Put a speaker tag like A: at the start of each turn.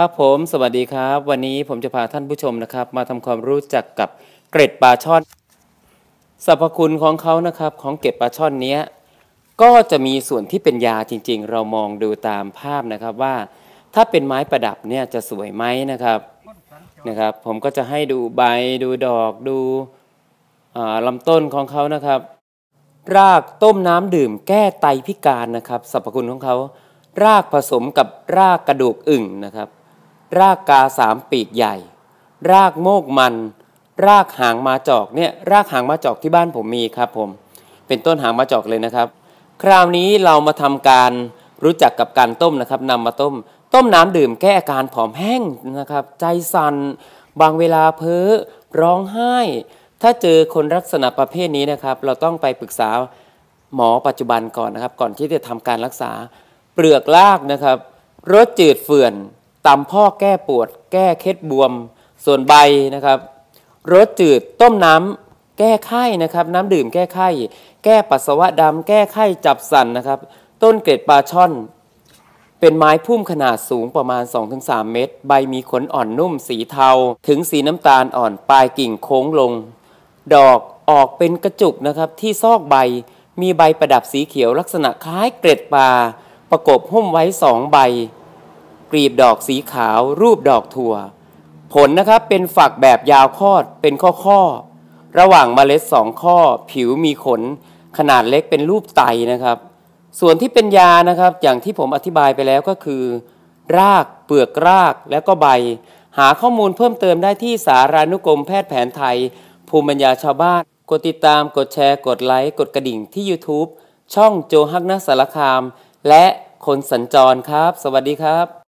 A: ครับผมสวัสดีครับ วันนี้ผมจะพาท่านผู้ชมนะครับ มาทำความรู้จักกับเกล็ดปลาช่อน สรรพคุณของเขานะครับ ของเกล็ดปลาช่อนเนี้ย ก็จะมีส่วนที่เป็นยาจริงๆ เรามองดูตามภาพนะครับ ว่าถ้าเป็นไม้ประดับเนี่ยจะสวยไหมนะครับนะครับ ผมก็จะให้ดูใบดูดอก ดูลำต้นของเขานะครับ รากต้มน้ำดื่มแก้ไตพิการนะครับสรรพคุณของเขารากผสมกับรากกระดูกอึ่งนะครับรากกาสามปีกใหญ่ รากโมกมัน รากหางมาจอกเนี่ย รากหางมาจอกที่บ้านผมมีครับผม เป็นต้นหางมาจอกเลยนะครับ คราวนี้เรามาทำการรู้จักกับการต้มนะครับนำมาต้ม ต้มน้ำดื่มแก้อาการผอมแห้งนะครับ ใจสัน่น บางเวลาเพ้อร้องไห้ ถ้าเจอคนลักษณะประเภทนี้นะครับ เราต้องไปปรึกษาหมอปัจจุบันก่อนนะครับ ก่อนที่จะทำการรักษาเปลือกรากนะครับรสจืดเฟื่อนตำพ่อแก้ปวด แก้เคล็ดบวม ส่วนใบนะครับรสจืดต้มน้ำแก้ไข้นะครับน้ำดื่มแก้ไข้ แก้ปัสสาวะดำแก้ไข้ จับสันนะครับ ต้นเกล็ดปลาช่อน เป็นไม้พุ่มขนาดสูงประมาณ 2-3 เมตร ใบมีขนอ่อนนุ่มสีเทา ถึงสีน้ำตาลอ่อนปลายกิ่งโค้งลง ดอกออกเป็นกระจุกนะครับที่ซอกใบมีใบประดับสีเขียวลักษณะคล้ายเกล็ดปลาประกบหุ้มไว้สองใบกลีบดอกสีขาวรูปดอกถั่ว ผลนะครับเป็นฝักแบบยาวคอดเป็นข้อข้อ ระหว่างเมล็ดสองข้อ ผิวมีขน ขนาดเล็กเป็นรูปไตนะครับ ส่วนที่เป็นยานะครับ อย่างที่ผมอธิบายไปแล้วก็คือ รากเปลือกรากและก็ใบ หาข้อมูลเพิ่มเติมได้ที่สารานุกรมแพทย์แผนไทย ภูมิปัญญาชาวบ้านกดติดตามกดแชร์กดไลค์ กดกระดิ่งที่ YouTube ช่องโจฮักนักสารคาม และคนสัญจรครับ สวัสดีครับ